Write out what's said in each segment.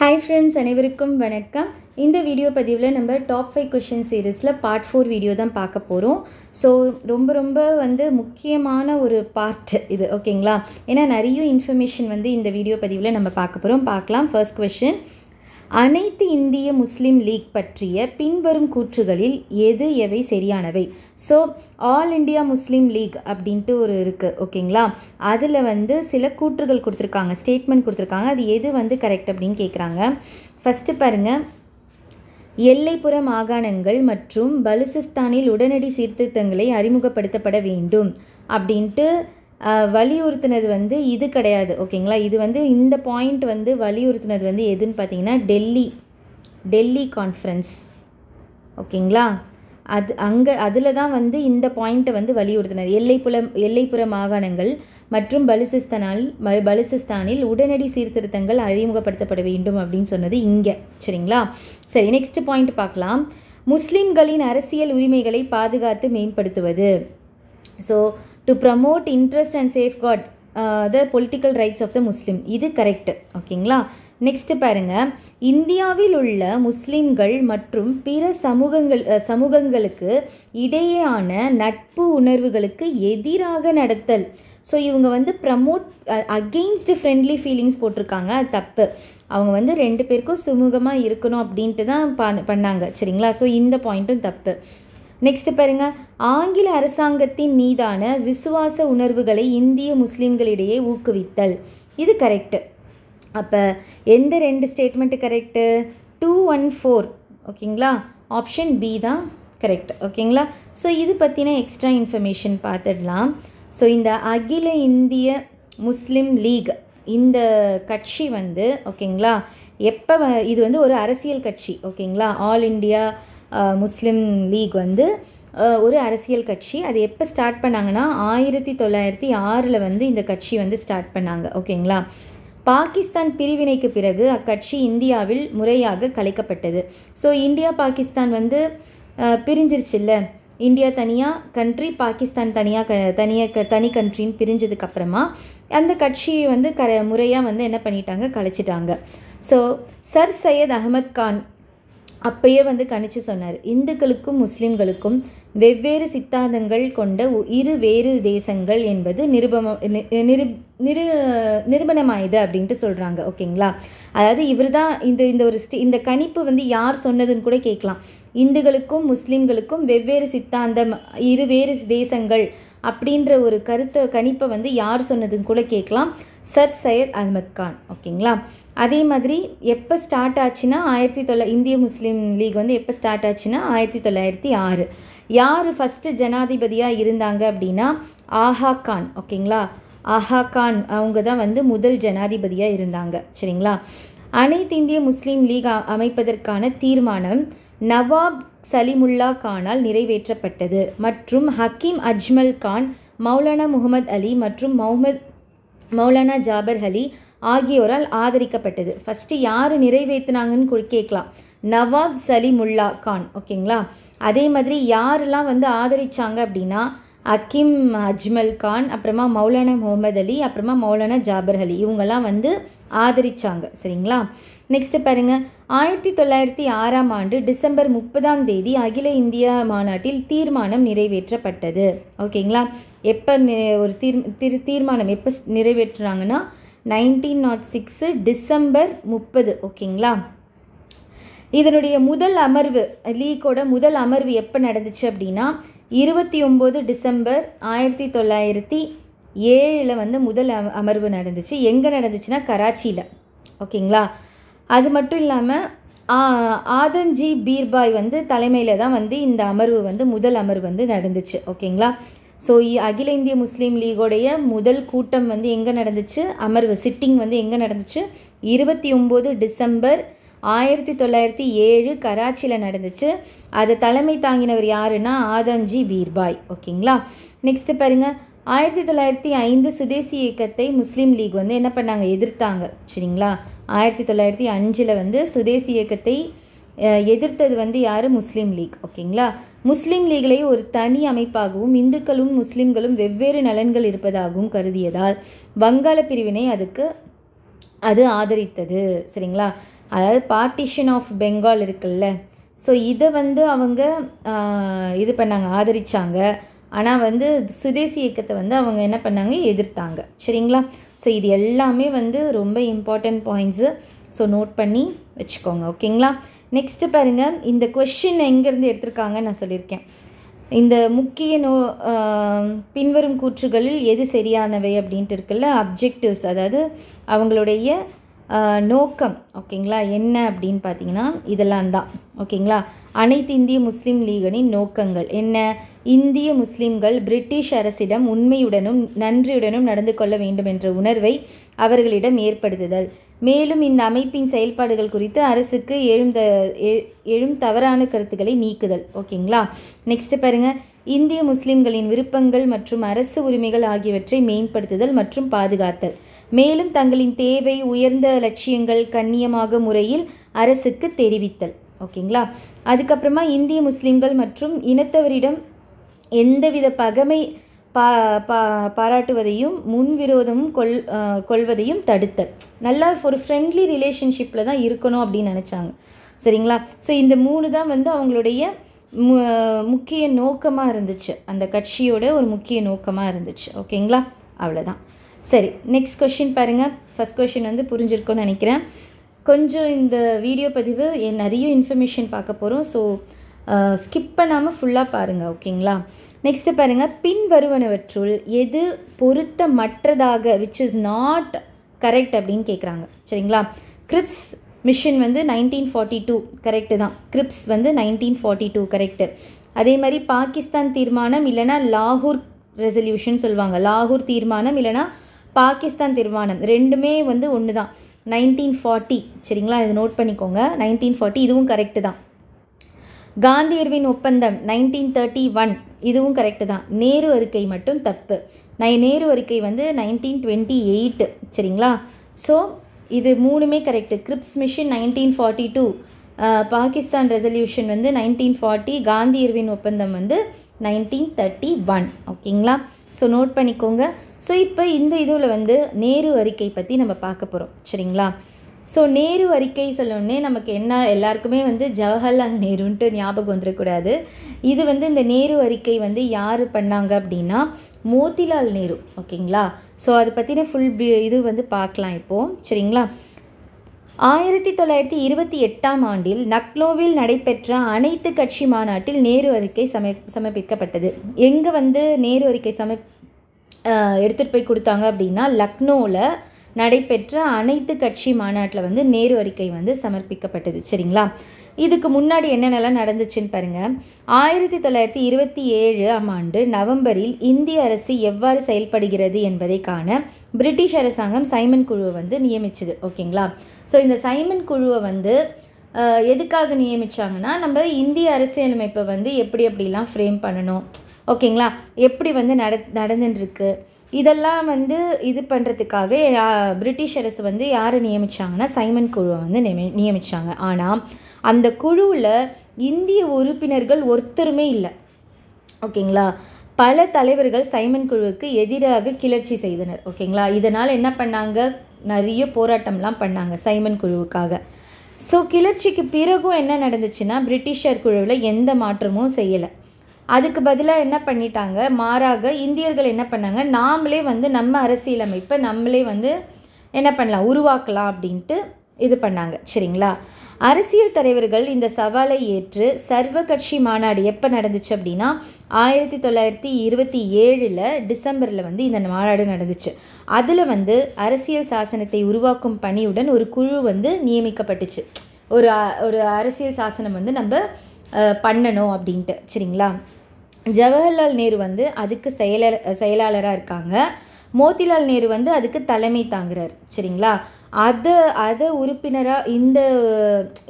hi friends அனைவருக்கும் வணக்கம் இந்த வீடியோ பதிவில் நம்ம டாப் ஃபைவ் கொஷின் சீரீஸில் பார்ட் ஃபோர் வீடியோ தான் பார்க்க போகிறோம் ஸோ ரொம்ப ரொம்ப வந்து முக்கியமான ஒரு பார்ட் இது ஓகேங்களா ஏன்னா நிறைய இன்ஃபர்மேஷன் வந்து இந்த வீடியோ பதிவில் நம்ம பார்க்க போகிறோம் பார்க்கலாம் ஃபர்ஸ்ட் கொஷின் அனைத்து இந்திய முஸ்லீம் லீக் பற்றிய பின்வரும் கூற்றுகளில் எது எவை சரியானவை so all India Muslim league அப்படின்ட்டு ஒரு இருக்குது ஓகேங்களா அதில் வந்து சில கூற்றுகள் கொடுத்துருக்காங்க ஸ்டேட்மெண்ட் கொடுத்துருக்காங்க அது எது வந்து கரெக்ட் அப்படின்னு கேட்குறாங்க ஃபஸ்ட்டு பாருங்கள் எல்லைப்புற மாகாணங்கள் மற்றும் பலுசிஸ்தானில் உடனடி சீர்திருத்தங்களை அறிமுகப்படுத்தப்பட வேண்டும் அப்படின்ட்டு வலியுறுத்தினது வந்து இது கிடையாது ஓகேங்களா இது வந்து இந்த பாயிண்ட் வந்து வலியுறுத்தினது வந்து எதுன்னு பார்த்தீங்கன்னா டெல்லி டெல்லி கான்ஃபரன்ஸ் ஓகேங்களா அது அங்கே அதில் தான் வந்து இந்த பாயிண்ட்டை வந்து வலியுறுத்தினது எல்லைப்புல எல்லைப்புற மாகாணங்கள் மற்றும் பலுசிஸ்தானால் பலுசிஸ்தானில் உடனடி சீர்திருத்தங்கள் அறிமுகப்படுத்தப்பட வேண்டும் அப்படின்னு சொன்னது இங்கே சரிங்களா சரி நெக்ஸ்ட் பாயிண்ட் பார்க்கலாம் முஸ்லீம்களின் அரசியல் உரிமைகளை பாதுகாத்து மேம்படுத்துவது so to promote interest and safeguard the political rights of the Muslim இது கரெக்டு ஓகேங்களா நெக்ஸ்ட் பாருங்கள் இந்தியாவில் உள்ள முஸ்லீம்கள் மற்றும் பிற சமூகங்கள் சமூகங்களுக்கு இடையேயான நட்பு உணர்வுகளுக்கு எதிராக நடத்தல் ஸோ இவங்க வந்து ப்ரமோட் அகெயின்ஸ்ட் ஃப்ரெண்ட்லி ஃபீலிங்ஸ் போட்டிருக்காங்க அது தப்பு அவங்க வந்து ரெண்டு பேருக்கும் சுமூகமாக இருக்கணும் அப்படின்ட்டு தான் பண்ணாங்க சரிங்களா ஸோ இந்த பாயிண்ட்டும் தப்பு நெக்ஸ்ட் பாருங்க ஆங்கில அரசாங்கத்தின் மீதான விசுவாச உணர்வுகளை இந்திய முஸ்லீம்களிடையே ஊக்குவித்தல் இது கரெக்டு அப்போ எந்த ரெண்டு statement correct two one four ஓகேங்களா ஆப்ஷன் பி தான் கரெக்ட் ஓகேங்களா ஸோ இது பற்றின எக்ஸ்ட்ரா இன்ஃபர்மேஷன் பார்த்துடலாம் ஸோ இந்த அகில இந்திய முஸ்லீம் லீக் இந்த கட்சி வந்து ஓகேங்களா எப்போ இது வந்து ஒரு அரசியல் கட்சி ஓகேங்களா ஆல் இண்டியா முஸ்லீம் லீக் வந்து ஒரு அரசியல் கட்சி அது எப்போ ஸ்டார்ட் பண்ணாங்கன்னா ஆயிரத்தி தொள்ளாயிரத்தி ஆறில் வந்து இந்த கட்சி வந்து ஸ்டார்ட் பண்ணாங்க ஓகேங்களா பாகிஸ்தான் பிரிவினைக்கு பிறகு அக்கட்சி இந்தியாவில் முறையாக கலைக்கப்பட்டது ஸோ இந்தியா பாகிஸ்தான் வந்து பிரிஞ்சிருச்சுல்ல இந்தியா தனியாக கண்ட்ரி பாகிஸ்தான் தனியாக க தனியாக க தனி கண்ட்ரின்னு பிரிஞ்சதுக்கப்புறமா அந்த கட்சியை வந்து க முறையாக வந்து என்ன பண்ணிட்டாங்க கலைச்சிட்டாங்க ஸோ சர் சையத் அகமது கான் அப்பயே வந்து கணிச்சு சொன்னார் இந்துக்களுக்கும் முஸ்லீம்களுக்கும் வெவ்வேறு சித்தாந்தங்கள் கொண்ட இரு வேறு தேசங்கள் என்பது நிருபம நிரு நிரு நிரூபணமாயுது அப்படின்ட்டு சொல்கிறாங்க ஓகேங்களா அதாவது இவர் தான் இந்த இந்த ஒரு ஸ்டி இந்த கணிப்பு வந்து யார் சொன்னதுன்னு கூட கேட்கலாம் இந்துக்களுக்கும் முஸ்லீம்களுக்கும் வெவ்வேறு சித்தாந்தம் இரு வேறு தேசங்கள் அப்படின்ற ஒரு கருத்தை கணிப்பை வந்து யார் சொன்னதுன்னு கூட கேட்கலாம் சர் சையத் அஹமத் கான் ஓகேங்களா அதே மாதிரி எப்போ ஸ்டார்ட் ஆச்சுன்னா ஆயிரத்தி தொள்ளா இந்திய முஸ்லீம் லீக் வந்து எப்போ ஸ்டார்ட் ஆச்சுன்னா ஆயிரத்தி தொள்ளாயிரத்தி ஆறு யார் ஃபஸ்ட்டு ஜனாதிபதியாக இருந்தாங்க அப்படின்னா ஆஹா கான் ஓகேங்களா ஆஹா கான் அவங்க தான் வந்து முதல் ஜனாதிபதியாக இருந்தாங்க சரிங்களா அனைத்து இந்திய முஸ்லீம் லீக் அமைப்பதற்கான தீர்மானம் நவாப் சலிமுல்லா கானால் நிறைவேற்றப்பட்டது மற்றும் ஹக்கீம் அஜ்மல் கான் மௌலானா முகமது அலி மற்றும் மௌமத் மௌலானா ஜாபர் அலி ஆகியோரால் ஆதரிக்கப்பட்டது ஃபஸ்ட்டு யார் நிறைவேற்றினாங்கன்னு கேட்கலாம் நவாப் சலிமுல்லா கான் ஓகேங்களா அதே மாதிரி யாரெல்லாம் வந்து ஆதரித்தாங்க அப்படின்னா அக்கிம் அஜ்மல் கான் அப்புறமா மௌலானா முகமது அலி அப்புறமா மௌலானா ஜாபர் அலி இவங்கெல்லாம் வந்து ஆதரித்தாங்க சரிங்களா நெக்ஸ்ட்டு பாருங்கள் ஆயிரத்தி தொள்ளாயிரத்தி ஆறாம் ஆண்டு டிசம்பர் முப்பதாம் தேதி அகில இந்திய மாநாட்டில் தீர்மானம் நிறைவேற்றப்பட்டது ஓகேங்களா எப்போ ஒரு தீர் தீர்மானம் எப்போ நிறைவேற்றுறாங்கன்னா நைன்டீன் நாட் சிக்ஸு டிசம்பர் முப்பது ஓகேங்களா இதனுடைய முதல் அமர்வு லீக்கோட முதல் அமர்வு எப்போ நடந்துச்சு அப்படின்னா இருபத்தி ஒம்பது டிசம்பர் ஆயிரத்தி தொள்ளாயிரத்தி ஏழில் வந்து முதல் அமர்வு நடந்துச்சு எங்கே நடந்துச்சுன்னா கராச்சியில் ஓகேங்களா அது மட்டும் இல்லாமல் ஆதம்ஜி பீர்பாய் வந்து தலைமையில் தான் வந்து இந்த அமர்வு வந்து முதல் அமர்வு வந்து நடந்துச்சு ஓகேங்களா ஸோ அகில இந்திய முஸ்லீம் லீகோடைய முதல் கூட்டம் வந்து எங்கே நடந்துச்சு அமர்வு சிட்டிங் வந்து எங்கே நடந்துச்சு இருபத்தி ஒம்பது டிசம்பர் ஆயிரத்தி தொள்ளாயிரத்தி ஏழு கராச்சியில் நடந்துச்சு அதை தலைமை தாங்கினவர் யாருன்னா ஆதம்ஜி பீர்பாய் ஓகேங்களா நெக்ஸ்ட் பாருங்கள் ஆயிரத்தி தொள்ளாயிரத்தி ஐந்து சுதேசி இயக்கத்தை முஸ்லீம் லீக் வந்து என்ன பண்ணாங்க எதிர்த்தாங்க சரிங்களா ஆயிரத்தி தொள்ளாயிரத்தி அஞ்சில் வந்து சுதேசி இயக்கத்தை எதிர்த்தது வந்து யார் முஸ்லீம் லீக் ஓகேங்களா முஸ்லீம் லீக்களை ஒரு தனி அமைப்பாகவும் இந்துக்களும் முஸ்லிம்களும் வெவ்வேறு நலன்கள் இருப்பதாகவும் கருதியதால் வங்காள பிரிவினை அதுக்கு அது ஆதரித்தது சரிங்களா அதாவது பார்ட்டிஷன் ஆஃப் பெங்கால் இருக்குல்ல ஸோ இதை வந்து அவங்க இது பண்ணாங்க ஆதரித்தாங்க ஆனால் வந்து சுதேசி இயக்கத்தை வந்து அவங்க என்ன பண்ணாங்க எதிர்த்தாங்க சரிங்களா ஸோ இது எல்லாமே வந்து ரொம்ப இம்பார்ட்டண்ட் பாயிண்ட்ஸு ஸோ நோட் பண்ணி வச்சுக்கோங்க ஓகேங்களா நெக்ஸ்ட்டு பாருங்கள் இந்த கொஷின் எங்கேருந்து எடுத்திருக்காங்க நான் சொல்லியிருக்கேன் இந்த முக்கிய நோ பின்வரும் கூற்றுகளில் எது சரியானவை அப்படின்ட்டு இருக்குல்ல அப்ஜெக்டிவ்ஸ் அதாவது அவங்களுடைய நோக்கம் ஓகேங்களா என்ன அப்படின்னு பார்த்தீங்கன்னா இதெல்லாம் தான் ஓகேங்களா அனைத்து இந்திய முஸ்லீம் லீகனின் நோக்கங்கள் என்ன இந்திய முஸ்லீம்கள் பிரிட்டிஷ் அரசிடம் உண்மையுடனும் நன்றியுடனும் நடந்து கொள்ள வேண்டும் என்ற உணர்வை அவர்களிடம் ஏற்படுத்துதல் மேலும் இந்த அமைப்பின் செயல்பாடுகள் குறித்து அரசுக்கு எழுந்த எழும் தவறான கருத்துக்களை நீக்குதல் ஓகேங்களா நெக்ஸ்ட்டு பாருங்கள் இந்திய முஸ்லிம்களின் விருப்பங்கள் மற்றும் அரசு உரிமைகள் ஆகியவற்றை மேம்படுத்துதல் மற்றும் பாதுகாத்தல் மேலும் தங்களின் தேவை உயர்ந்த லட்சியங்கள் கண்ணியமாக முறையில் அரசுக்கு தெரிவித்தல் ஓகேங்களா அதுக்கப்புறமா இந்திய முஸ்லிம்கள் மற்றும் இனத்தவரிடம் எந்தவித பகமை பாராட்டுவதையும் முன்விரோதமும் கொள் கொள்வதையும் தடுத்தல் நல்லா ஒரு ஃப்ரெண்ட்லி ரிலேஷன்ஷிப்பில் தான் இருக்கணும் அப்படின்னு நினச்சாங்க சரிங்களா ஸோ இந்த மூணு தான் வந்து அவங்களுடைய மு முக்கிய நோக்கமாக இருந்துச்சு அந்த கட்சியோட ஒரு முக்கிய நோக்கமாக இருந்துச்சு ஓகேங்களா அவ்வளோதான் சரி நெக்ஸ்ட் கொஷின் பாருங்கள் ஃபஸ்ட் கொஷின் வந்து புரிஞ்சிருக்கோன்னு நினைக்கிறேன் கொஞ்சம் இந்த வீடியோ பதிவு நிறைய இன்ஃபர்மேஷன் பார்க்க போகிறோம் ஸோ ஸ்கிப் பண்ணாமல் ஃபுல்லாக பாருங்கள் ஓகேங்களா நெக்ஸ்ட்டு பின் பின்வருவனவற்றுள் எது பொருத்தமற்றதாக விச் இஸ் நாட் கரெக்ட் அப்படின்னு கேட்குறாங்க சரிங்களா கிரிப்ஸ் மிஷின் வந்து நைன்டீன் ஃபார்ட்டி டூ கரெக்டு தான் கிரிப்ஸ் வந்து நைன்டீன் ஃபார்ட்டி டூ கரெக்டு அதே மாதிரி பாகிஸ்தான் தீர்மானம் இல்லைனா லாகூர் ரெசல்யூஷன் சொல்லுவாங்க லாகூர் தீர்மானம் இல்லைனா பாகிஸ்தான் தீர்மானம் ரெண்டுமே வந்து ஒன்று தான் நைன்டீன் ஃபார்ட்டி சரிங்களா இது நோட் பண்ணிக்கோங்க நைன்டீன் ஃபார்ட்டி இதுவும் கரெக்டு தான் காந்தியர்வின் ஒப்பந்தம் நைன்டீன் தேர்ட்டி ஒன் இதுவும் கரெக்டு தான் நேரு அறிக்கை மட்டும் தப்பு நான் நேரு அறிக்கை வந்து நைன்டீன் டுவெண்ட்டி எயிட்டு சரிங்களா ஸோ இது மூணுமே correct Cripps mission nineteen forty two Pakistan resolution வந்து நைன்டீன் ஃபார்ட்டி காந்தியர்வின் ஒப்பந்தம் வந்து நைன்டீன் தேர்ட்டி ஒன் ஓகேங்களா ஸோ நோட் பண்ணிக்கோங்க ஸோ இப்போ இந்த இதில் வந்து நேரு அறிக்கை பற்றி நம்ம பார்க்க போகிறோம் சரிங்களா ஸோ நேரு அறிக்கை சொல்லணுன்னே நமக்கு என்ன எல்லாருக்குமே வந்து ஜவஹர்லால் நேருன்ட்டு ஞாபகம் வந்துடக்கூடாது இது வந்து இந்த நேரு அறிக்கை வந்து யார் பண்ணாங்க அப்படின்னா மோதிலால் நேரு ஓகேங்களா ஸோ அதை பற்றின ஃபுல் இது வந்து பார்க்கலாம் இப்போது சரிங்களா ஆயிரத்தி தொள்ளாயிரத்தி இருபத்தி எட்டாம் ஆண்டில் நக்னோவில் நடைபெற்ற அனைத்து கட்சி மாநாட்டில் நேரு அறிக்கை சம சமர்ப்பிக்கப்பட்டது எங்கே வந்து நேரு அறிக்கை சம எடுத்துகிட்டு போய் கொடுத்தாங்க அப்படின்னா லக்னோவில் நடைபெற்ற அனைத்து கட்சி மாநாட்டில் வந்து நேரு அறிக்கை வந்து சமர்ப்பிக்கப்பட்டது சரிங்களா இதுக்கு முன்னாடி என்னென்னலாம் நடந்துச்சுன்னு பாருங்கள் ஆயிரத்தி தொள்ளாயிரத்தி இருபத்தி ஏழு ஆம் ஆண்டு நவம்பரில் இந்திய அரசு எவ்வாறு செயல்படுகிறது என்பதை காண பிரிட்டிஷ் அரசாங்கம் சைமன் குழுவை வந்து நியமிச்சுது ஓகேங்களா ஸோ இந்த சைமன் குழுவை வந்து எதுக்காக நியமித்தாங்கன்னா நம்ம இந்திய அரசியலமைப்பை வந்து எப்படி எப்படிலாம் ஃப்ரேம் பண்ணணும் ஓகேங்களா எப்படி வந்து நட நடந்துட்டுருக்கு இதெல்லாம் வந்து இது பண்ணுறதுக்காக பிரிட்டிஷ் அரசு வந்து யாரை நியமித்தாங்கன்னா சைமன் குழுவை வந்து நியமி நியமித்தாங்க ஆனால் அந்த குழுவில் இந்திய உறுப்பினர்கள் ஒருத்தருமே இல்லை ஓகேங்களா பல தலைவர்கள் சைமன் குழுவுக்கு எதிராக கிளர்ச்சி செய்தனர் ஓகேங்களா இதனால் என்ன பண்ணாங்க நிறைய போராட்டம்லாம் பண்ணாங்க சைமன் குழுவுக்காக ஸோ கிளர்ச்சிக்கு பிறகும் என்ன நடந்துச்சுன்னா பிரிட்டிஷர் குழுவில் எந்த மாற்றமும் செய்யலை அதுக்கு பதிலாக என்ன பண்ணிட்டாங்க மாறாக இந்தியர்கள் என்ன பண்ணாங்க நாமளே வந்து நம்ம அரசியலமைப்பை நம்மளே வந்து என்ன பண்ணலாம் உருவாக்கலாம் அப்படின்ட்டு இது பண்ணாங்க சரிங்களா அரசியல் தலைவர்கள் இந்த சவாலை ஏற்று சர்வ கட்சி மாநாடு எப்போ நடந்துச்சு அப்படின்னா ஆயிரத்தி தொள்ளாயிரத்தி இருபத்தி ஏழில் டிசம்பரில் வந்து இந்த மாநாடு நடந்துச்சு அதில் வந்து அரசியல் சாசனத்தை உருவாக்கும் பணியுடன் ஒரு குழு வந்து நியமிக்கப்பட்டுச்சு ஒரு ஒரு அரசியல் சாசனம் வந்து நம்ம பண்ணணும் அப்படின்ட்டு சரிங்களா ஜவஹர்லால் நேரு வந்து அதுக்கு செயலர் செயலாளராக இருக்காங்க மோதிலால் நேரு வந்து அதுக்கு தலைமை தாங்குறார் சரிங்களா அதை அதை உறுப்பினராக இந்த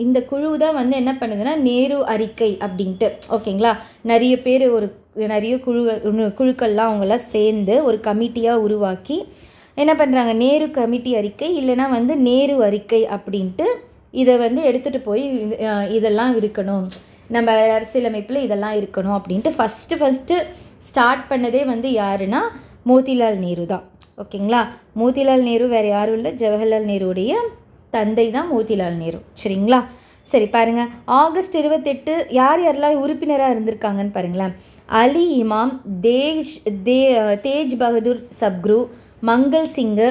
இந்த குழு தான் வந்து என்ன பண்ணுதுன்னா நேரு அறிக்கை அப்படின்ட்டு ஓகேங்களா நிறைய பேர் ஒரு நிறைய குழு குழுக்கள்லாம் அவங்களாம் சேர்ந்து ஒரு கமிட்டியாக உருவாக்கி என்ன பண்ணுறாங்க நேரு கமிட்டி அறிக்கை இல்லைனா வந்து நேரு அறிக்கை அப்படின்ட்டு இதை வந்து எடுத்துகிட்டு போய் இதெல்லாம் இருக்கணும் நம்ம அரசியலமைப்பில் இதெல்லாம் இருக்கணும் அப்படின்ட்டு ஃபஸ்ட்டு ஃபஸ்ட்டு ஸ்டார்ட் பண்ணதே வந்து யாருன்னா மோதிலால் நேரு தான் ஓகேங்களா மோதிலால் நேரு வேறு யாரும் இல்லை ஜவஹர்லால் நேருடைய தந்தை தான் மோதிலால் நேரு சரிங்களா சரி பாருங்கள் ஆகஸ்ட் இருபத்தெட்டு யார் யாரெல்லாம் உறுப்பினராக இருந்திருக்காங்கன்னு பாருங்களேன் அலி இமாம் தேஜ் தே தேஜ் பகதூர் சப்குரு மங்கள் சிங்கு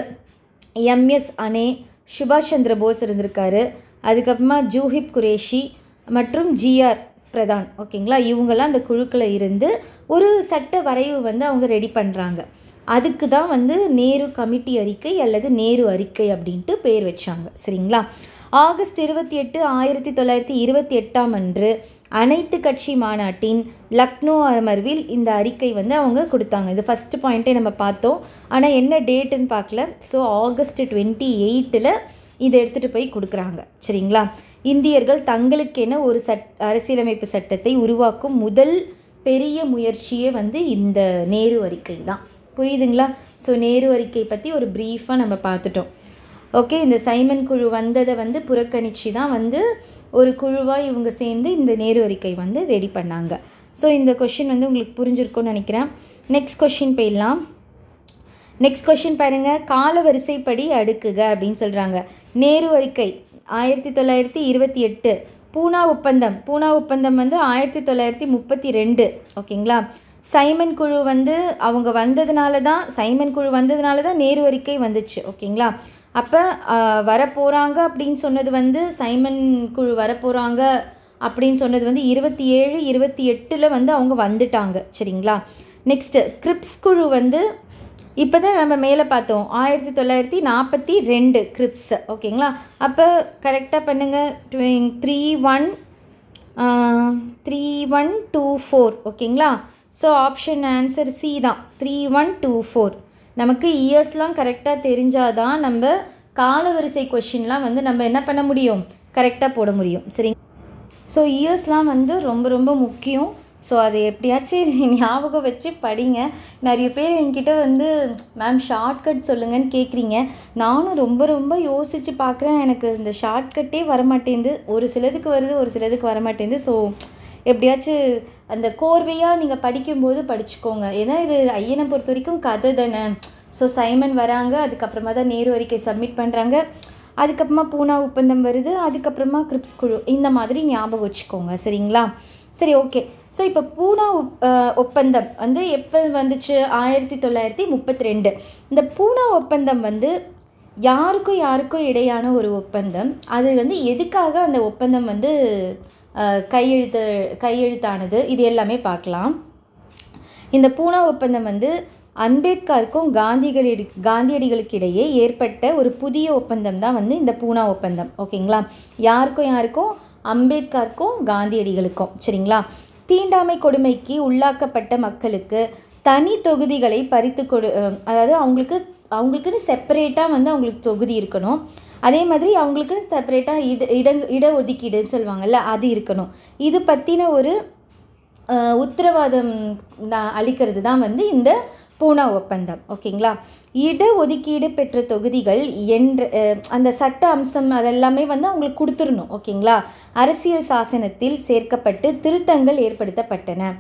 எம்எஸ் அனே சுபாஷ் சந்திர போஸ் இருந்திருக்காரு அதுக்கப்புறமா ஜூஹிப் குரேஷி மற்றும் ஜிஆர் பிரதான் ஓகேங்களா இவங்கெல்லாம் அந்த குழுக்கில் இருந்து ஒரு சட்ட வரைவு வந்து அவங்க ரெடி பண்ணுறாங்க அதுக்கு தான் வந்து நேரு கமிட்டி அறிக்கை அல்லது நேரு அறிக்கை அப்படின்ட்டு பேர் வச்சாங்க சரிங்களா ஆகஸ்ட் இருபத்தி எட்டு ஆயிரத்தி தொள்ளாயிரத்தி இருபத்தி எட்டாம் அன்று அனைத்து கட்சி மாநாட்டின் லக்னோ அமர்வில் இந்த அறிக்கை வந்து அவங்க கொடுத்தாங்க இது ஃபஸ்ட் பாயிண்ட்டே நம்ம பார்த்தோம் ஆனால் என்ன டேட்டுன்னு பார்க்கல ஸோ ஆகஸ்ட் டுவெண்ட்டி எயிட்டில் இதை எடுத்துகிட்டு போய் கொடுக்குறாங்க சரிங்களா இந்தியர்கள் தங்களுக்கென ஒரு சட் அரசியலமைப்பு சட்டத்தை உருவாக்கும் முதல் பெரிய முயற்சியே வந்து இந்த நேரு அறிக்கை தான் புரியுதுங்களா ஸோ நேரு அறிக்கை பற்றி ஒரு ப்ரீஃபாக நம்ம பார்த்துட்டோம் ஓகே இந்த சைமன் குழு வந்ததை வந்து புறக்கணித்து தான் வந்து ஒரு குழுவாக இவங்க சேர்ந்து இந்த நேரு அறிக்கை வந்து ரெடி பண்ணாங்க ஸோ இந்த கொஷின் வந்து உங்களுக்கு புரிஞ்சிருக்கோன்னு நினைக்கிறேன் நெக்ஸ்ட் கொஷின் போயிடலாம் நெக்ஸ்ட் கொஷின் பாருங்கள் கால வரிசைப்படி அடுக்குக அப்படின்னு சொல்கிறாங்க நேரு அறிக்கை ஆயிரத்தி தொள்ளாயிரத்தி இருபத்தி எட்டு பூனா ஒப்பந்தம் பூனா ஒப்பந்தம் வந்து ஆயிரத்தி தொள்ளாயிரத்தி முப்பத்தி ரெண்டு ஓகேங்களா சைமன் குழு வந்து அவங்க வந்ததுனால தான் சைமன் குழு வந்ததுனால தான் நேரு அறிக்கை வந்துச்சு ஓகேங்களா அப்போ வரப்போகிறாங்க அப்படின்னு சொன்னது வந்து சைமன் குழு வரப்போகிறாங்க அப்படின்னு சொன்னது வந்து இருபத்தி ஏழு இருபத்தி எட்டில் வந்து அவங்க வந்துட்டாங்க சரிங்களா நெக்ஸ்ட்டு கிரிப்ஸ் குழு வந்து இப்போ தான் நம்ம மேலே பார்த்தோம் ஆயிரத்தி தொள்ளாயிரத்தி நாற்பத்தி ரெண்டு கிரிப்ஸ் ஓகேங்களா அப்போ கரெக்டாக பண்ணுங்கள் three one three one two four ஓகேங்களா ஸோ ஆப்ஷன் ஆன்சர் சி தான் த்ரீ ஒன் டூ ஃபோர் நமக்கு இயர்ஸ்லாம் கரெக்டாக தெரிஞ்சால் தான் நம்ம காலவரிசை கொஷின்லாம் வந்து நம்ம என்ன பண்ண முடியும் கரெக்டாக போட முடியும் சரிங்க ஸோ இயர்ஸ்லாம் வந்து ரொம்ப ரொம்ப முக்கியம் ஸோ அதை எப்படியாச்சும் ஞாபகம் வச்சு படிங்க நிறைய பேர் என்கிட்ட வந்து மேம் ஷார்ட்கட் சொல்லுங்கன்னு கேட்குறீங்க நானும் ரொம்ப ரொம்ப யோசித்து பார்க்குறேன் எனக்கு இந்த ஷார்ட்கட்டே வரமாட்டேந்து ஒரு சிலதுக்கு வருது ஒரு சிலதுக்கு வரமாட்டேந்து ஸோ எப்படியாச்சும் அந்த கோர்வையாக நீங்கள் படிக்கும்போது படிச்சுக்கோங்க ஏன்னா இது ஐயனை பொறுத்த வரைக்கும் கதை தானே ஸோ சைமன் வராங்க அதுக்கப்புறமா தான் நேரு அறிக்கை சப்மிட் பண்ணுறாங்க அதுக்கப்புறமா பூனா ஒப்பந்தம் வருது அதுக்கப்புறமா கிரிப்ஸ் குழு இந்த மாதிரி ஞாபகம் வச்சுக்கோங்க சரிங்களா சரி ஓகே ஸோ இப்போ பூனா ஒப்பந்தம் வந்து எப்போ வந்துச்சு ஆயிரத்தி தொள்ளாயிரத்தி முப்பத்தி ரெண்டு இந்த பூனா ஒப்பந்தம் வந்து யாருக்கும் யாருக்கும் இடையான ஒரு ஒப்பந்தம் அது வந்து எதுக்காக அந்த ஒப்பந்தம் வந்து கையெழுத்து கையெழுத்தானது இது எல்லாமே பார்க்கலாம் இந்த பூனா ஒப்பந்தம் வந்து அம்பேத்கருக்கும் காந்திகளி காந்தியடிகளுக்கு இடையே ஏற்பட்ட ஒரு புதிய ஒப்பந்தம் தான் வந்து இந்த பூனா ஒப்பந்தம் ஓகேங்களா யாருக்கும் யாருக்கும் அம்பேத்கருக்கும் காந்தியடிகளுக்கும் சரிங்களா தீண்டாமை கொடுமைக்கு உள்ளாக்கப்பட்ட மக்களுக்கு தனி தொகுதிகளை பறித்து கொடு அதாவது அவங்களுக்கு அவங்களுக்குன்னு செப்பரேட்டாக வந்து அவங்களுக்கு தொகுதி இருக்கணும் அதே மாதிரி அவங்களுக்குன்னு செப்பரேட்டாக இட இட இடஒதுக்கீடுன்னு சொல்லுவாங்கள்ல அது இருக்கணும் இது பற்றின ஒரு உத்தரவாதம் நான் அளிக்கிறது தான் வந்து இந்த பூனா ஒப்பந்தம் ஓகேங்களா இட ஒதுக்கீடு பெற்ற தொகுதிகள் என்ற அந்த சட்ட அம்சம் அதெல்லாமே வந்து அவங்களுக்கு கொடுத்துடணும் ஓகேங்களா அரசியல் சாசனத்தில் சேர்க்கப்பட்டு திருத்தங்கள் ஏற்படுத்தப்பட்டன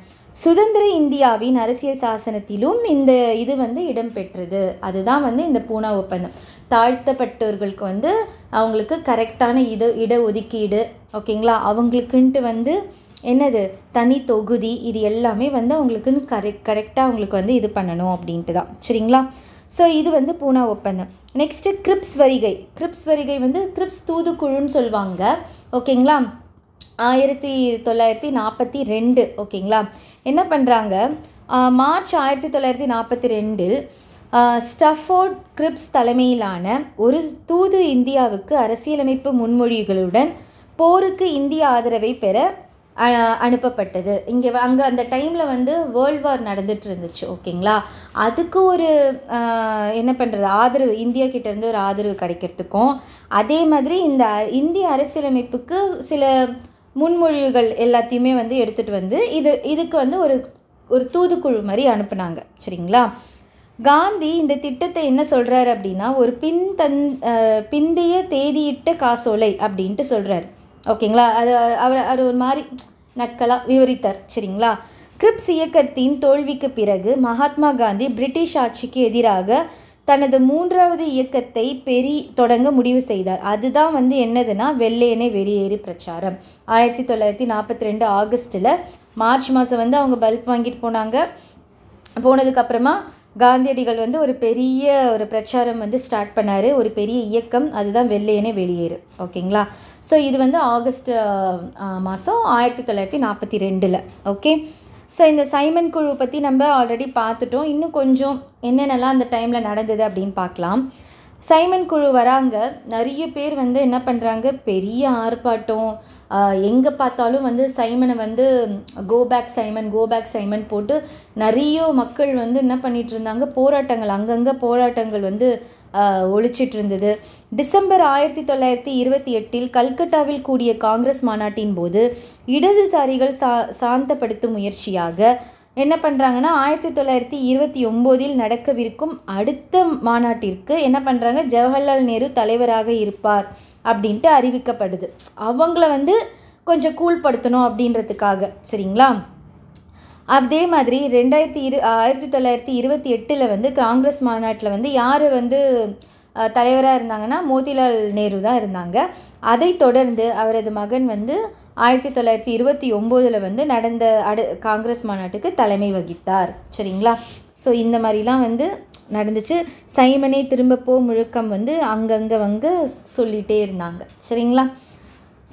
சுதந்திர இந்தியாவின் அரசியல் சாசனத்திலும் இந்த இது வந்து இடம்பெற்றது அதுதான் வந்து இந்த பூனா ஒப்பந்தம் தாழ்த்தப்பட்டவர்களுக்கு வந்து அவங்களுக்கு கரெக்டான இது இட ஒதுக்கீடு ஓகேங்களா அவங்களுக்குன்ட்டு வந்து என்னது தனி தொகுதி இது எல்லாமே வந்து அவங்களுக்குன்னு கரெக்ட் கரெக்டாக அவங்களுக்கு வந்து இது பண்ணணும் அப்படின்ட்டு தான் சரிங்களா ஸோ இது வந்து பூனா ஒப்பந்தம் நெக்ஸ்ட்டு கிரிப்ஸ் வரிகை கிரிப்ஸ் வரிகை வந்து கிரிப்ஸ் தூதுக்குழுன்னு சொல்லுவாங்க ஓகேங்களா ஆயிரத்தி தொள்ளாயிரத்தி நாற்பத்தி ரெண்டு ஓகேங்களா என்ன பண்ணுறாங்க மார்ச் ஆயிரத்தி தொள்ளாயிரத்தி நாற்பத்தி ரெண்டில் ஸ்டஃபோர்ட் கிரிப்ஸ் தலைமையிலான ஒரு தூது இந்தியாவுக்கு அரசியலமைப்பு முன்மொழிகளுடன் போருக்கு இந்திய ஆதரவை பெற அனுப்பப்பட்டது இங்கே அங்கே அந்த டைமில் வந்து வேர்ல்டு வார் நடந்துட்டு இருந்துச்சு ஓகேங்களா அதுக்கு ஒரு என்ன பண்ணுறது ஆதரவு இந்தியா கிட்டேருந்து ஒரு ஆதரவு கிடைக்கிறதுக்கும் அதே மாதிரி இந்த இந்திய அரசியலமைப்புக்கு சில முன்மொழிவுகள் எல்லாத்தையுமே வந்து எடுத்துகிட்டு வந்து இது இதுக்கு வந்து ஒரு ஒரு தூதுக்குழு மாதிரி அனுப்புனாங்க சரிங்களா காந்தி இந்த திட்டத்தை என்ன சொல்கிறார் அப்படின்னா ஒரு பின் தன் பிந்தைய தேதியிட்ட காசோலை அப்படின்ட்டு சொல்கிறார் ஓகேங்களா அது அவர் அவர் ஒரு மாதிரி நக்கலாக விவரித்தார் சரிங்களா கிரிப்ஸ் இயக்கத்தின் தோல்விக்கு பிறகு மகாத்மா காந்தி பிரிட்டிஷ் ஆட்சிக்கு எதிராக தனது மூன்றாவது இயக்கத்தை பெரி தொடங்க முடிவு செய்தார் அதுதான் வந்து என்னதுன்னா வெள்ளையனே வெளியேறி பிரச்சாரம் ஆயிரத்தி தொள்ளாயிரத்தி நாற்பத்தி ரெண்டு ஆகஸ்ட்டில் மார்ச் மாதம் வந்து அவங்க பல்ப் வாங்கிட்டு போனாங்க போனதுக்கப்புறமா காந்தியடிகள் வந்து ஒரு பெரிய ஒரு பிரச்சாரம் வந்து ஸ்டார்ட் பண்ணார் ஒரு பெரிய இயக்கம் அதுதான் வெள்ளையனே வெளியேறு ஓகேங்களா ஸோ இது வந்து ஆகஸ்ட் மாதம் ஆயிரத்தி தொள்ளாயிரத்தி நாற்பத்தி ரெண்டில் ஓகே ஸோ இந்த சைமன் குழு பற்றி நம்ம ஆல்ரெடி பார்த்துட்டோம் இன்னும் கொஞ்சம் என்னென்னலாம் அந்த டைமில் நடந்தது அப்படின்னு பார்க்கலாம் சைமன் குழு வராங்க நிறைய பேர் வந்து என்ன பண்ணுறாங்க பெரிய ஆர்ப்பாட்டம் எங்கே பார்த்தாலும் வந்து சைமனை வந்து go back Simon go back Simon போட்டு நிறைய மக்கள் வந்து என்ன பண்ணிகிட்டு இருந்தாங்க போராட்டங்கள் அங்கங்கே போராட்டங்கள் வந்து ஒழிச்சிட்டு இருந்தது டிசம்பர் ஆயிரத்தி தொள்ளாயிரத்தி இருபத்தி எட்டில் கல்கட்டாவில் கூடிய காங்கிரஸ் மாநாட்டின் போது இடதுசாரிகள் சா சாந்தப்படுத்தும் முயற்சியாக என்ன பண்ணுறாங்கன்னா ஆயிரத்தி தொள்ளாயிரத்தி இருபத்தி ஒம்போதில் நடக்கவிருக்கும் அடுத்த மாநாட்டிற்கு என்ன பண்ணுறாங்க ஜவஹர்லால் நேரு தலைவராக இருப்பார் அப்படின்ட்டு அறிவிக்கப்படுது அவங்கள வந்து கொஞ்சம் கூல்படுத்தணும் அப்படின்றதுக்காக சரிங்களா அதே மாதிரி ரெண்டாயிரத்தி இரு ஆயிரத்தி தொள்ளாயிரத்தி இருபத்தி எட்டில் வந்து காங்கிரஸ் மாநாட்டில் வந்து யார் வந்து தலைவராக இருந்தாங்கன்னா மோதிலால் நேரு தான் இருந்தாங்க அதை தொடர்ந்து அவரது மகன் வந்து ஆயிரத்தி தொள்ளாயிரத்தி இருபத்தி ஒம்போதில் வந்து நடந்த அடு காங்கிரஸ் மாநாட்டுக்கு தலைமை வகித்தார் சரிங்களா ஸோ இந்த மாதிரிலாம் வந்து நடந்துச்சு சைமனே திரும்ப போ வந்து அங்கங்கே வங்க சொல்லிகிட்டே இருந்தாங்க சரிங்களா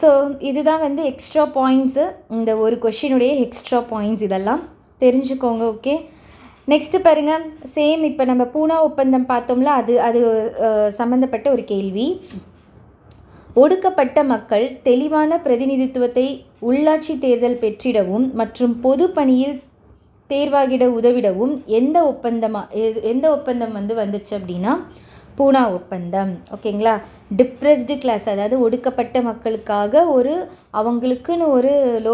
ஸோ இதுதான் வந்து எக்ஸ்ட்ரா பாயிண்ட்ஸு இந்த ஒரு கொஷினுடைய எக்ஸ்ட்ரா பாயிண்ட்ஸ் இதெல்லாம் தெரிஞ்சுக்கோங்க ஓகே நெக்ஸ்ட்டு பாருங்கள் சேம் இப்போ நம்ம பூனா ஒப்பந்தம் பார்த்தோம்ல அது அது சம்மந்தப்பட்ட ஒரு கேள்வி ஒடுக்கப்பட்ட மக்கள் தெளிவான பிரதிநிதித்துவத்தை உள்ளாட்சி தேர்தல் பெற்றிடவும் மற்றும் பொது பணியில் தேர்வாகிட உதவிடவும் எந்த ஒப்பந்தமாக எந்த ஒப்பந்தம் வந்து வந்துச்சு அப்படின்னா பூனா ஒப்பந்தம் ஓகேங்களா டிப்ரெஸ்டு கிளாஸ் அதாவது ஒடுக்கப்பட்ட மக்களுக்காக ஒரு அவங்களுக்குன்னு ஒரு லோ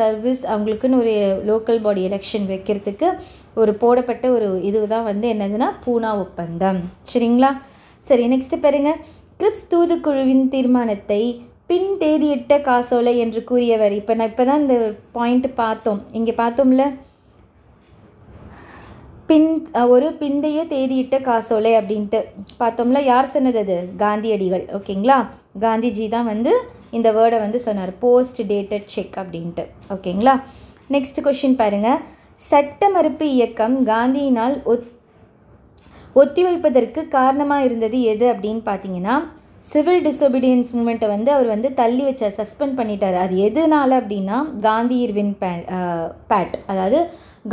சர்வீஸ் அவங்களுக்குன்னு ஒரு லோக்கல் பாடி எலெக்ஷன் வைக்கிறதுக்கு ஒரு போடப்பட்ட ஒரு இது தான் வந்து என்னதுன்னா பூனா ஒப்பந்தம் சரிங்களா சரி நெக்ஸ்ட்டு பாருங்கள் கிரிப்ஸ் தூதுக்குழுவின் தீர்மானத்தை பின் தேதியிட்ட காசோலை என்று கூறியவர் இப்போ நான் இப்போ தான் இந்த பாயிண்ட் பார்த்தோம் இங்கே பார்த்தோம்ல பின் ஒரு பிந்தைய தேதியிட்ட காசோலை அப்படின்ட்டு பார்த்தோம்ல யார் சொன்னது அது காந்தியடிகள் ஓகேங்களா காந்திஜி தான் வந்து இந்த வேர்டை வந்து சொன்னார் போஸ்ட் டேட்டட் செக் அப்படின்ட்டு ஓகேங்களா நெக்ஸ்ட் கொஷின் பாருங்கள் சட்ட மறுப்பு இயக்கம் காந்தியினால் ஒத் ஒத்திவைப்பதற்கு காரணமாக இருந்தது எது அப்படின்னு பார்த்தீங்கன்னா சிவில் டிஸ்ஒபீடியன்ஸ் மூமெண்ட்டை வந்து அவர் வந்து தள்ளி வச்சார் சஸ்பெண்ட் பண்ணிட்டார் அது எதுனால அப்படின்னா காந்தி இர்வின் பேட் அதாவது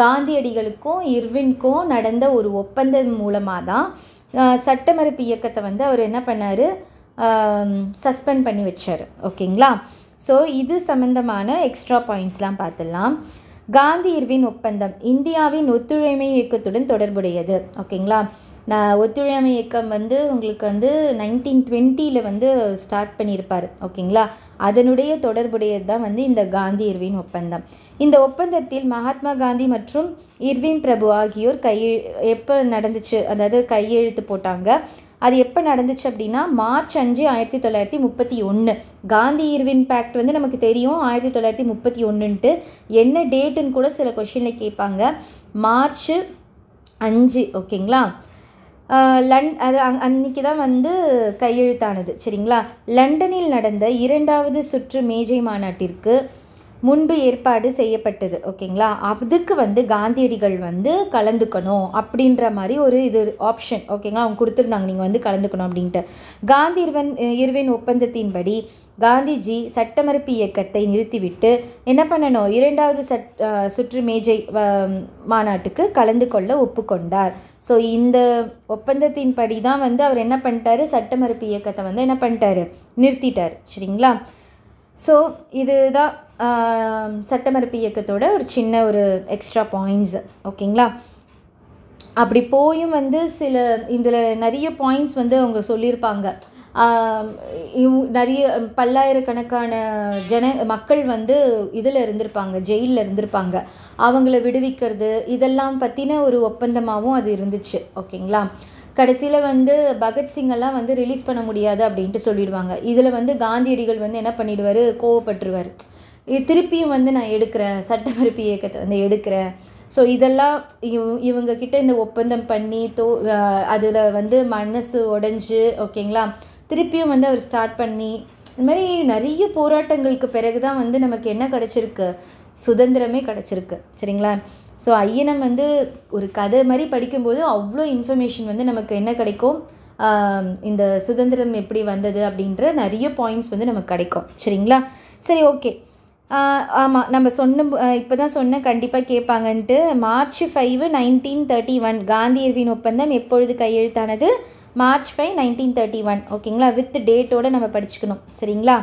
காந்தியடிகளுக்கும் இர்வின்க்கும் நடந்த ஒரு ஒப்பந்தம் மூலமாக தான் சட்டமறுப்பு இயக்கத்தை வந்து அவர் என்ன பண்ணார் சஸ்பெண்ட் பண்ணி வச்சார் ஓகேங்களா ஸோ இது சம்மந்தமான எக்ஸ்ட்ரா பாயிண்ட்ஸ்லாம் பார்த்துடலாம் காந்தி இர்வின் ஒப்பந்தம் இந்தியாவின் ஒத்துழைமை இயக்கத்துடன் தொடர்புடையது ஓகேங்களா நான் ஒத்துழைமை இயக்கம் வந்து உங்களுக்கு வந்து நைன்டீன் டுவெண்ட்டியில் வந்து ஸ்டார்ட் பண்ணியிருப்பார் ஓகேங்களா அதனுடைய தொடர்புடையது தான் வந்து இந்த காந்தி இர்வின் ஒப்பந்தம் இந்த ஒப்பந்தத்தில் மகாத்மா காந்தி மற்றும் இர்வின் பிரபு ஆகியோர் கையெழு எப்போ நடந்துச்சு அதாவது கையெழுத்து போட்டாங்க அது எப்போ நடந்துச்சு அப்படின்னா மார்ச் அஞ்சு ஆயிரத்தி தொள்ளாயிரத்தி முப்பத்தி ஒன்று காந்தி இர்வின் பேக்ட் வந்து நமக்கு தெரியும் ஆயிரத்தி தொள்ளாயிரத்தி முப்பத்தி ஒன்றுன்ட்டு என்ன டேட்டுன்னு கூட சில கொஷினில் கேட்பாங்க மார்ச் அஞ்சு ஓகேங்களா லண்ட் அது அங் அன்னைக்கு தான் வந்து கையெழுத்தானது சரிங்களா லண்டனில் நடந்த இரண்டாவது சுற்று மேஜை மாநாட்டிற்கு முன்பு ஏற்பாடு செய்யப்பட்டது ஓகேங்களா அதுக்கு வந்து காந்தியடிகள் வந்து கலந்துக்கணும் அப்படின்ற மாதிரி ஒரு இது ஆப்ஷன் ஓகேங்களா அவங்க கொடுத்துருந்தாங்க நீங்கள் வந்து கலந்துக்கணும் அப்படின்ட்டு காந்தி இருவன் இருவின் ஒப்பந்தத்தின்படி காந்திஜி சட்டமறுப்பு இயக்கத்தை நிறுத்திவிட்டு என்ன பண்ணணும் இரண்டாவது சட் சுற்று மேஜை மாநாட்டுக்கு கலந்து கொள்ள ஒப்புக்கொண்டார் ஸோ இந்த ஒப்பந்தத்தின்படி தான் வந்து அவர் என்ன பண்ணிட்டாரு சட்டமறுப்பு இயக்கத்தை வந்து என்ன பண்ணிட்டாரு நிறுத்திட்டார் சரிங்களா ஸோ இதுதான் சட்டமரப்பு இயக்கத்தோட ஒரு சின்ன ஒரு எக்ஸ்ட்ரா பாயிண்ட்ஸு ஓகேங்களா அப்படி போயும் வந்து சில இதில் நிறைய பாயிண்ட்ஸ் வந்து அவங்க சொல்லியிருப்பாங்க நிறைய பல்லாயிரக்கணக்கான ஜன மக்கள் வந்து இதில் இருந்திருப்பாங்க ஜெயிலில் இருந்திருப்பாங்க அவங்கள விடுவிக்கிறது இதெல்லாம் பற்றின ஒரு ஒப்பந்தமாகவும் அது இருந்துச்சு ஓகேங்களா கடைசியில் வந்து பகத்சிங்கெல்லாம் வந்து ரிலீஸ் பண்ண முடியாது அப்படின்ட்டு சொல்லிடுவாங்க இதில் வந்து காந்தியடிகள் வந்து என்ன பண்ணிடுவார் கோவப்பட்டுருவார் இது திருப்பியும் வந்து நான் எடுக்கிறேன் சட்டமறுப்பு இயக்கத்தை வந்து எடுக்கிறேன் ஸோ இதெல்லாம் இவ் இவங்கக்கிட்ட இந்த ஒப்பந்தம் பண்ணி தோ அதில் வந்து மனசு உடஞ்சி ஓகேங்களா திருப்பியும் வந்து அவர் ஸ்டார்ட் பண்ணி இந்த மாதிரி நிறைய போராட்டங்களுக்கு பிறகு தான் வந்து நமக்கு என்ன கிடச்சிருக்கு சுதந்திரமே கிடச்சிருக்கு சரிங்களா ஸோ ஐயனம் வந்து ஒரு கதை மாதிரி படிக்கும்போது அவ்வளோ இன்ஃபர்மேஷன் வந்து நமக்கு என்ன கிடைக்கும் இந்த சுதந்திரம் எப்படி வந்தது அப்படின்ற நிறைய பாயிண்ட்ஸ் வந்து நமக்கு கிடைக்கும் சரிங்களா சரி ஓகே ஆமாம் நம்ம சொன்ன இப்போ தான் சொன்ன கண்டிப்பாக கேட்பாங்கன்ட்டு March five nineteen thirty one Gandhi Irwin ஒப்பந்தம் எப்பொழுது கையெழுத்தானது March five nineteen thirty one ஓகேங்களா வித் டேட்டோடு நம்ம படிச்சுக்கணும் சரிங்களா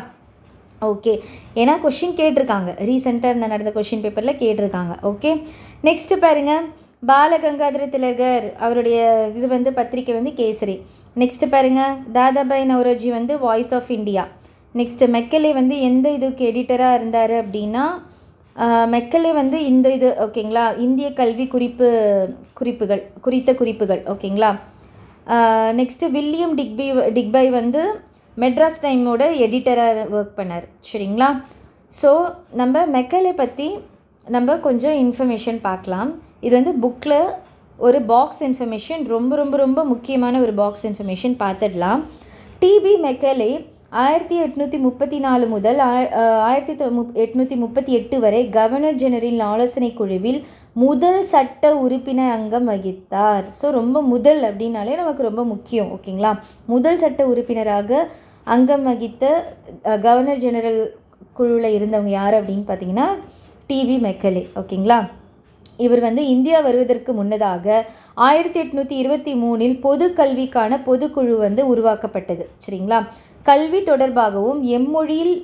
ஓகே ஏன்னா கொஷின் கேட்டிருக்காங்க ரீசெண்டாக இருந்த நடந்த கொஷின் பேப்பரில் கேட்டிருக்காங்க ஓகே நெக்ஸ்ட்டு பாருங்கள் பாலகங்காதர திலகர் அவருடைய இது வந்து பத்திரிக்கை வந்து கேசரி நெக்ஸ்ட்டு பாருங்கள் தாதாபாய் நவரோஜி வந்து voice of India next Macaulay வந்து எந்த இதுக்கு எடிட்டராக இருந்தார் அப்படின்னா மெக்கலே வந்து இந்த இது ஓகேங்களா இந்திய கல்வி குறிப்பு குறிப்புகள் குறித்த குறிப்புகள் ஓகேங்களா நெக்ஸ்ட்டு வில்லியம் டிக்பி டிக்பை வந்து மெட்ராஸ் டைமோட எடிட்டராக ஒர்க் பண்ணார் சரிங்களா ஸோ நம்ம மெக்கலை பற்றி நம்ம கொஞ்சம் இன்ஃபர்மேஷன் பார்க்கலாம் இது வந்து புக்கில் ஒரு பாக்ஸ் இன்ஃபர்மேஷன் ரொம்ப ரொம்ப ரொம்ப முக்கியமான ஒரு பாக்ஸ் இன்ஃபர்மேஷன் பார்த்துடலாம் டிபி மெக்கலே ஆயிரத்தி எட்நூற்றி முப்பத்தி நாலு முதல் ஆயிரத்தி எட்நூற்றி முப்பத்தி எட்டு வரை கவர்னர் ஜெனரலின் ஆலோசனை குழுவில் முதல் சட்ட உறுப்பினர் அங்கம் வகித்தார் ஸோ ரொம்ப முதல் அப்படின்னாலே நமக்கு ரொம்ப முக்கியம் ஓகேங்களா முதல் சட்ட உறுப்பினராக அங்கம் வகித்த கவர்னர் ஜெனரல் குழுவில் இருந்தவங்க யார் அப்படின்னு பார்த்தீங்கன்னா டிவி மெக்கலே ஓகேங்களா இவர் வந்து இந்தியா வருவதற்கு முன்னதாக ஆயிரத்தி எட்நூற்றி இருபத்தி மூணில் பொது கல்விக்கான பொதுக்குழு வந்து உருவாக்கப்பட்டது சரிங்களா கல்வி தொடர்பாகவும் எம்மொழியில்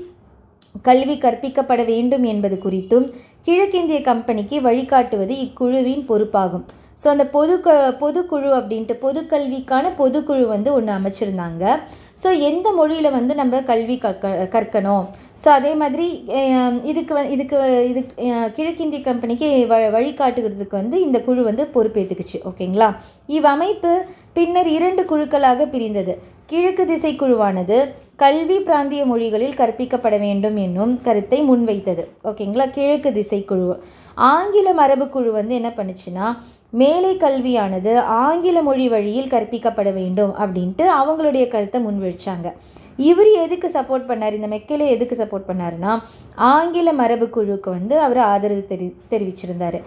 கல்வி கற்பிக்கப்பட வேண்டும் என்பது குறித்தும் கிழக்கிந்திய கம்பெனிக்கு வழிகாட்டுவது இக்குழுவின் பொறுப்பாகும் ஸோ அந்த பொது பொதுக்குழு அப்படின்ட்டு பொதுக்கல்விக்கான பொதுக்குழு வந்து ஒன்று அமைச்சிருந்தாங்க ஸோ எந்த மொழியில் வந்து நம்ம கல்வி கற்க கற்கணும் ஸோ அதே மாதிரி இதுக்கு இதுக்கு இது கிழக்கிந்திய கம்பெனிக்கு வ வழிகாட்டுகிறதுக்கு வந்து இந்த குழு வந்து பொறுப்பேற்றுக்குச்சு ஓகேங்களா இவ்வமைப்பு பின்னர் இரண்டு குழுக்களாக பிரிந்தது கிழக்கு திசை குழுவானது கல்வி பிராந்திய மொழிகளில் கற்பிக்கப்பட வேண்டும் என்னும் கருத்தை முன்வைத்தது ஓகேங்களா கிழக்கு திசை குழு ஆங்கில மரபு குழு வந்து என்ன பண்ணுச்சுன்னா மேலை கல்வியானது ஆங்கில மொழி வழியில் கற்பிக்கப்பட வேண்டும் அப்படின்ட்டு அவங்களுடைய கருத்தை முன்வெடிச்சாங்க இவர் எதுக்கு சப்போர்ட் பண்ணார் இந்த மெக்கலே எதுக்கு சப்போர்ட் பண்ணாருன்னா ஆங்கில மரபு குழுக்கு வந்து அவர் ஆதரவு தெரி தெரிவிச்சிருந்தார்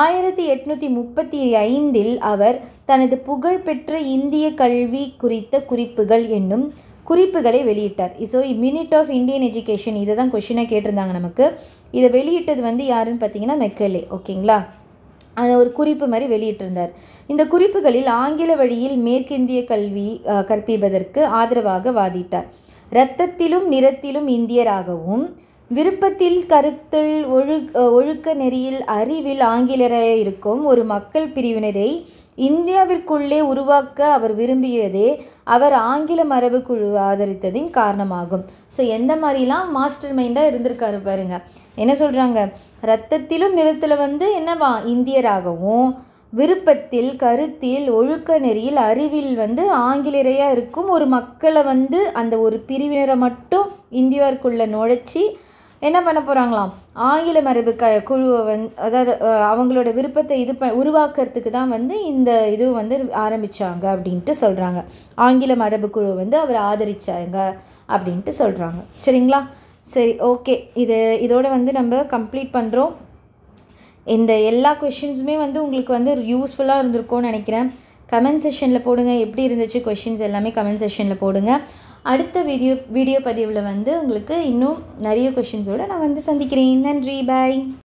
ஆயிரத்தி எட்நூற்றி முப்பத்தி ஐந்தில் அவர் தனது புகழ்பெற்ற இந்திய கல்வி குறித்த குறிப்புகள் என்னும் குறிப்புகளை வெளியிட்டார் so minute of Indian education இதை தான் கொஷினாக கேட்டிருந்தாங்க நமக்கு இதை வெளியிட்டது வந்து யாருன்னு பார்த்தீங்கன்னா மெக்கலே ஓகேங்களா ஒரு குறிப்பு மாதிரி வெளியிட்டிருந்தார் இந்த குறிப்புகளில் ஆங்கில வழியில் மேற்கிந்திய கல்வி கற்பிப்பதற்கு ஆதரவாக வாதிட்டார் இரத்தத்திலும் நிறத்திலும் இந்தியராகவும் விருப்பத்தில் கருத்தில் ஒழு ஒழுக்க நெறியில் அறிவில் ஆங்கிலராக இருக்கும் ஒரு மக்கள் பிரிவினரை இந்தியாவிற்குள்ளே உருவாக்க அவர் விரும்பியதே அவர் ஆங்கில மரபு குழு ஆதரித்ததின் காரணமாகும் ஸோ எந்த மாதிரிலாம் மாஸ்டர் மைண்டாக இருந்திருக்காரு பாருங்க என்ன சொல்கிறாங்க ரத்தத்திலும் நிலத்தில் வந்து என்னவா இந்தியராகவும் விருப்பத்தில் கருத்தில் ஒழுக்க நெறியில் அறிவில் வந்து ஆங்கிலேயராக இருக்கும் ஒரு மக்களை வந்து அந்த ஒரு பிரிவினரை மட்டும் இந்தியாவுக்குள்ளே நுழைச்சி என்ன பண்ண போகிறாங்களாம் ஆங்கில மரபு க குழுவை வந் அதாவது அவங்களோட விருப்பத்தை இது ப உருவாக்குறதுக்கு தான் வந்து இந்த இது வந்து ஆரம்பித்தாங்க அப்படின்ட்டு சொல்கிறாங்க ஆங்கில மரபு குழுவை வந்து அவர் ஆதரித்தாங்க அப்படின்ட்டு சொல்கிறாங்க சரிங்களா சரி ஓகே இது இதோடு வந்து நம்ம கம்ப்ளீட் பண்ணுறோம் இந்த எல்லா கொஷின்ஸுமே வந்து உங்களுக்கு வந்து யூஸ்ஃபுல்லாக இருந்திருக்கும்னு நினைக்கிறேன் கமெண்ட் செஷனில் போடுங்க எப்படி இருந்துச்சு கொஷின்ஸ் எல்லாமே கமெண்ட் செஷனில் போடுங்க அடுத்த வீடியோ வீடியோ பதிவில் வந்து உங்களுக்கு இன்னும் நிறைய கொஷின்ஸோடு நான் வந்து சந்திக்கிறேன் நன்றி பாய்